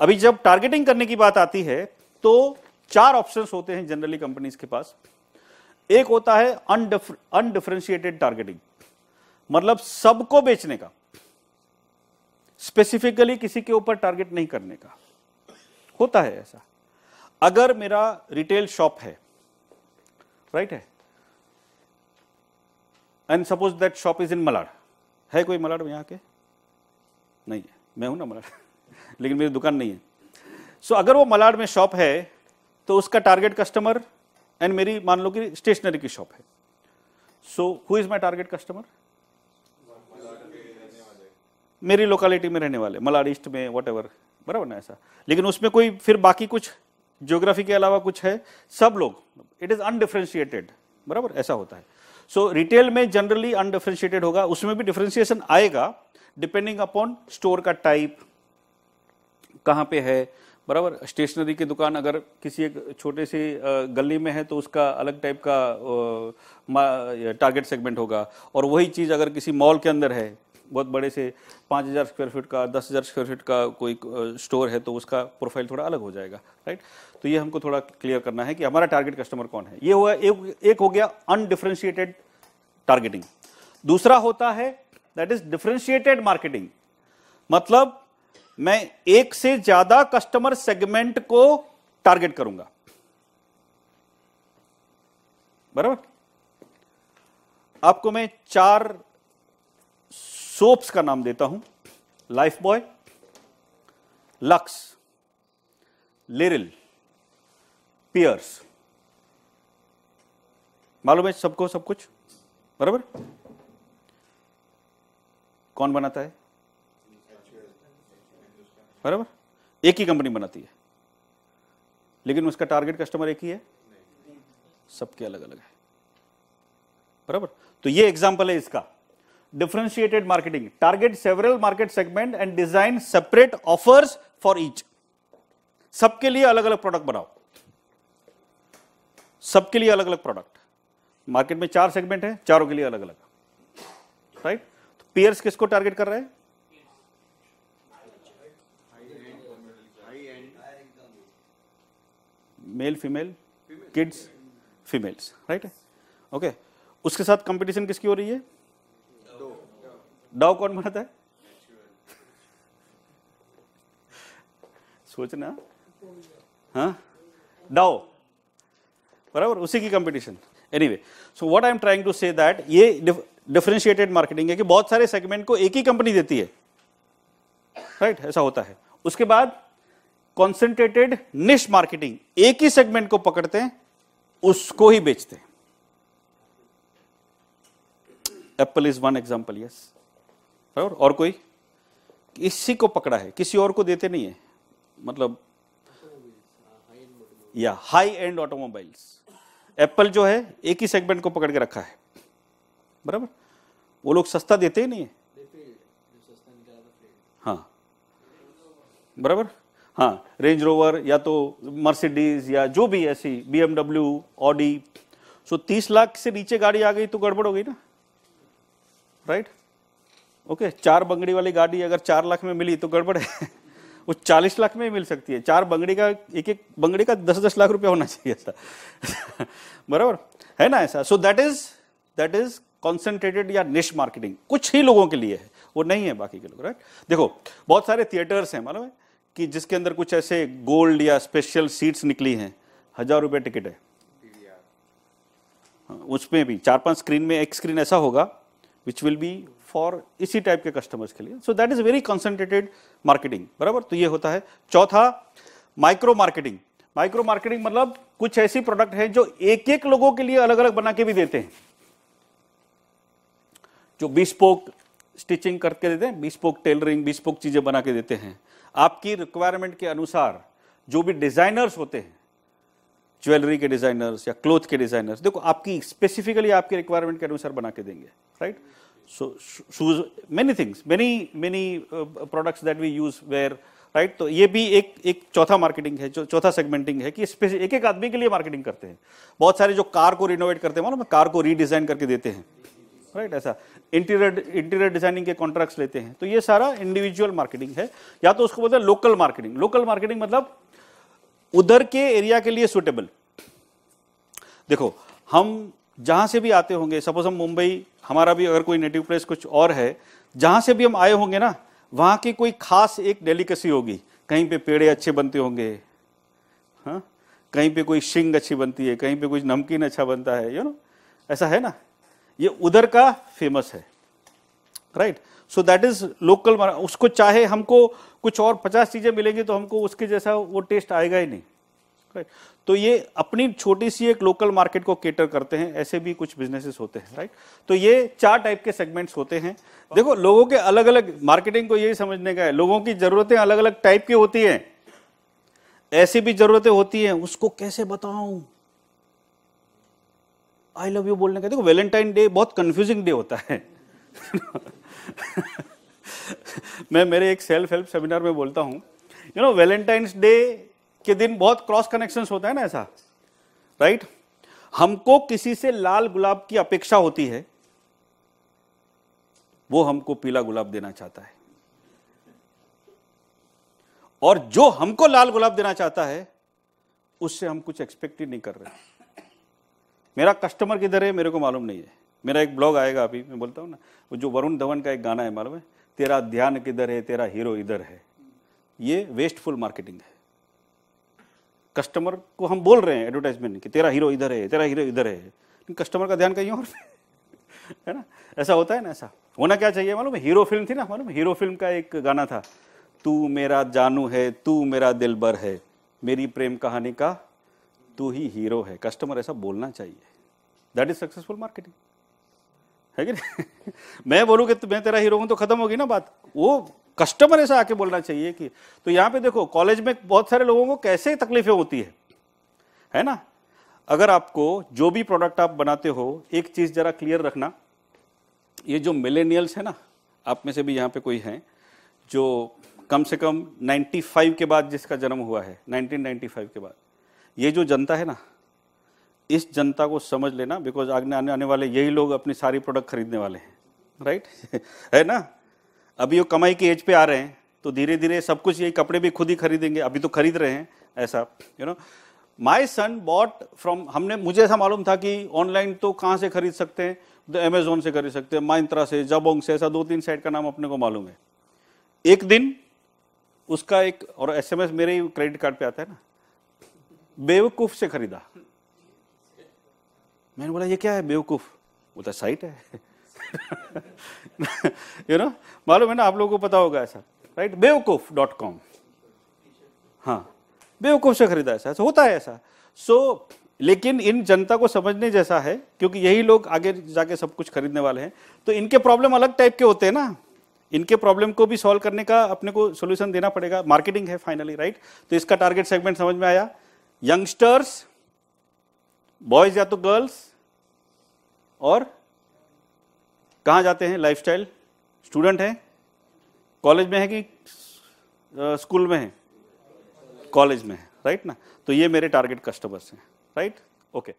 अभी जब टारगेटिंग करने की बात आती है तो चार ऑप्शंस होते हैं जनरली कंपनीज के पास एक होता है अनडिफ्रेंशिएटेड टारगेटिंग मतलब सबको बेचने का स्पेसिफिकली किसी के ऊपर टारगेट नहीं करने का होता है ऐसा अगर मेरा रिटेल शॉप है राइट है and suppose that shop is in Malad है कोई मलाड़ में यहाँ के नहीं है मैं हूं ना मलाड़ लेकिन मेरी दुकान नहीं है सो so, अगर वो मलाड़ में शॉप है तो उसका टारगेट कस्टमर एंड मेरी मान लो कि स्टेशनरी की शॉप है so who is my target customer मेरी लोकेलिटी में रहने वाले मलाड ईस्ट में वट बराबर ना ऐसा लेकिन उसमें कोई फिर बाकी कुछ ज्योग्राफी के अलावा कुछ है सब लोग इट इज़ अनडिफ्रेंशिएटेड बराबर ऐसा होता है सो so, रिटेल में जनरली अनडिफ्रेंशिएटेड होगा उसमें भी डिफ्रेंशिएशन आएगा डिपेंडिंग अपॉन स्टोर का टाइप कहाँ पे है बराबर स्टेशनरी की दुकान अगर किसी एक छोटे सी गली में है तो उसका अलग टाइप का टारगेट सेगमेंट होगा और वही चीज़ अगर किसी मॉल के अंदर है बहुत बड़े से पाँच हज़ार स्क्वायर फीट का दस हज़ार स्क्वायर फीट का कोई स्टोर है तो उसका प्रोफाइल थोड़ा अलग हो जाएगा राइट तो ये हमको थोड़ा क्लियर करना है कि हमारा टारगेट कस्टमर कौन है ये हुआ एक, एक हो गया अनडिफ्रेंशिएटेड टारगेटिंग दूसरा होता है दैट इज डिफ्रेंशिएटेड मार्केटिंग मतलब मैं एक से ज्यादा कस्टमर सेगमेंट को टारगेट करूंगा बराबर आपको मैं चार सोप्स का नाम देता हूं Lifebuoy Lux Liril Pears मालूम है सबको सब कुछ बराबर कौन बनाता है बराबर एक ही कंपनी बनाती है लेकिन उसका टारगेट कस्टमर एक ही है सबके अलग अलग है बराबर तो ये एग्जाम्पल है इसका differentiated marketing. Target several market segment and design separate offers for each. सबके लिए अलग अलग प्रोडक्ट बनाओ सबके लिए अलग अलग प्रोडक्ट मार्केट में चार सेगमेंट है चारों के लिए अलग अलग राइट तो पियर्स किसको टारगेट कर रहे हैं male female kids females right okay उसके साथ कंपटीशन किसकी हो रही है डाव कौन बनाता है सोचना हाँ डाव बराबर उसी की competition anyway so what I am trying to say that ये डिफरेंशिएटेड मार्केटिंग है कि बहुत सारे सेगमेंट को एक ही कंपनी देती है राइट right? ऐसा होता है उसके बाद कॉन्सेंट्रेटेड निश मार्केटिंग एक ही सेगमेंट को पकड़ते हैं उसको ही बेचते हैं Apple is one example yes और, और कोई इसी को पकड़ा है किसी और को देते नहीं है मतलब या हाई एंड ऑटोमोबाइल्स एप्पल जो है एक ही सेगमेंट को पकड़ के रखा है बराबर वो लोग सस्ता देते ही नहीं है हाँ बराबर हाँ रेंज रोवर या तो मर्सिडीज या जो भी ऐसी बी एमडब्ल्यू ऑडी सो तीस लाख से नीचे गाड़ी आ गई तो गड़बड़ हो गई ना राइट ओके चार बंगड़ी वाली गाड़ी अगर चार लाख में मिली तो गड़बड़ है वो चालीस लाख में ही मिल सकती है चार बंगड़ी का एक एक बंगड़ी का दस दस लाख रुपया होना चाहिए था बराबर है ना ऐसा so that is that is concentrated या निश मार्केटिंग कुछ ही लोगों के लिए है वो नहीं है बाकी के लोग राइट देखो बहुत सारे थिएटर्स हैं मालूम है कि जिसके अंदर कुछ ऐसे गोल्ड या स्पेशल सीट्स निकली हैं हजार रुपये टिकट है हाँ, उसमें भी चार पांच स्क्रीन में एक स्क्रीन ऐसा होगा विच विल बी फॉर इसी टाइप के कस्टमर्स के लिए so that is very concentrated marketing बराबर तो ये होता है चौथा माइक्रो मार्केटिंग माइक्रो मार्केटिंग मतलब कुछ ऐसी प्रोडक्ट है जो एक एक लोगों के लिए अलग अलग बना के भी देते हैं जो बीस्पोक स्टिचिंग करके देते हैं बीस्पोक टेलरिंग बीस्पोक चीजें बना के देते हैं आपकी रिक्वायरमेंट के अनुसार जो भी डिजाइनर्स होते हैं ज्वेलरी के डिजाइनर्स या क्लोथ के डिजाइनर्स देखो आपकी स्पेसिफिकली आपकी रिक्वायरमेंट के अनुसार बना के देंगे right right? so shoes many things many many uh, products that we use where right right? तो ये भी एक एक चौथा मार्केटिंग है जो चौथा सेगमेंटिंग है कि एक एक आदमी के लिए मार्केटिंग करते हैं बहुत सारे जो कार को रिनोवेट करते हैं मालूम कार को रीडिजाइन करके देते हैं राइट right? ऐसा इंटीरियर इंटीरियर डिजाइनिंग के कॉन्ट्रैक्ट्स लेते हैं तो ये सारा इंडिविजुअल मार्केटिंग है या तो उसको बोलते हैं लोकल मार्केटिंग लोकल मार्केटिंग मतलब उधर के एरिया के लिए सुटेबल देखो हम जहां से भी आते होंगे सपोज हम मुंबई हमारा भी अगर कोई नेटिव प्लेस कुछ और है जहाँ से भी हम आए होंगे ना वहाँ की कोई खास एक डेलिकेसी होगी कहीं पे पेड़े अच्छे बनते होंगे हाँ कहीं पे कोई शिंग अच्छी बनती है कहीं पे कुछ नमकीन अच्छा बनता है यू नो ऐसा है ना ये उधर का फेमस है right so that is local उसको चाहे हमको कुछ और पचास चीज़ें मिलेंगी तो हमको उसके जैसा वो टेस्ट आएगा ही नहीं राइट तो ये अपनी छोटी सी एक लोकल मार्केट को केटर करते हैं ऐसे भी कुछ बिजनेसेस होते हैं राइट तो ये चार टाइप के सेगमेंट्स होते हैं देखो लोगों के अलग अलग मार्केटिंग को यही समझने का है लोगों की जरूरतें अलग अलग टाइप की होती हैं ऐसी भी जरूरतें होती हैं उसको कैसे बताऊं आई लव यू बोलने का देखो वैलेंटाइन डे बहुत कंफ्यूजिंग डे होता है मैं मेरे एक सेल्फ हेल्प सेमिनार में बोलता हूं यू नो वैलेंटाइंस डे के दिन बहुत क्रॉस कनेक्शन होता है ना ऐसा राइट हमको किसी से लाल गुलाब की अपेक्षा होती है वो हमको पीला गुलाब देना चाहता है और जो हमको लाल गुलाब देना चाहता है उससे हम कुछ एक्सपेक्ट ही नहीं कर रहे मेरा कस्टमर किधर है मेरे को मालूम नहीं है मेरा एक ब्लॉग आएगा अभी मैं बोलता हूँ ना वो जो वरुण धवन का एक गाना है मालूम है तेरा ध्यान किधर है तेरा हीरो इधर है ये वेस्टफुल मार्केटिंग है कस्टमर को हम बोल रहे हैं एडवर्टाइजमेंट कि तेरा हीरो इधर है तेरा हीरो इधर है लेकिन कस्टमर का ध्यान कहीं और है ना ऐसा होता है ना ऐसा होना क्या चाहिए मालूम हीरो फिल्म थी ना मालूम हीरो फिल्म का एक गाना था तू मेरा जानू है तू मेरा दिलबर है मेरी प्रेम कहानी का तू ही हीरो है कस्टमर ऐसा बोलना चाहिए दैट इज सक्सेसफुल मार्केटिंग है कि मैं बोलूँ कि मैं तेरा हीरो हूँ तो खत्म होगी ना बात वो कस्टमर ऐसा आके बोलना चाहिए कि तो यहाँ पे देखो कॉलेज में बहुत सारे लोगों को कैसे तकलीफें होती है है ना अगर आपको जो भी प्रोडक्ट आप बनाते हो एक चीज़ ज़रा क्लियर रखना ये जो मिलेनियल्स है ना आप में से भी यहाँ पे कोई हैं जो कम से कम 95 के बाद जिसका जन्म हुआ है 1995 के बाद ये जो जनता है ना इस जनता को समझ लेना बिकॉज आगे आने वाले यही लोग अपनी सारी प्रोडक्ट खरीदने वाले हैं राइट है ना अभी वो कमाई की एज पे आ रहे हैं तो धीरे धीरे सब कुछ यही कपड़े भी खुद ही खरीदेंगे अभी तो खरीद रहे हैं ऐसा you know my son bought from हमने मुझे ऐसा मालूम था कि ऑनलाइन तो कहाँ से खरीद सकते हैं तो अमेजोन से खरीद सकते हैं माइंत्रा से जबोंग से ऐसा दो तीन साइट का नाम अपने को मालूम है एक दिन उसका एक और एसएमएस मेरे ही क्रेडिट कार्ड पे आता है ना बेवकूफ से खरीदा मैंने बोला ये क्या है बेवकूफ बोलता साइट है यू नो मालूम है ना आप लोगों को पता होगा ऐसा राइट बेवकूफ डॉट कॉम हाँ बेवकूफ से खरीदा ऐसा ऐसा होता है ऐसा सो so, लेकिन इन जनता को समझने जैसा है क्योंकि यही लोग आगे जाके सब कुछ खरीदने वाले हैं तो इनके प्रॉब्लम अलग टाइप के होते हैं ना इनके प्रॉब्लम को भी सॉल्व करने का अपने को सोल्यूशन देना पड़ेगा मार्केटिंग है फाइनली राइट तो इसका टारगेट सेगमेंट समझ में आया यंगस्टर्स बॉयज या तो गर्ल्स और कहाँ जाते हैं लाइफ स्टूडेंट हैं कॉलेज में है कि स्कूल में है कॉलेज में है राइट ना तो ये मेरे टारगेट कस्टमर्स हैं राइट ओके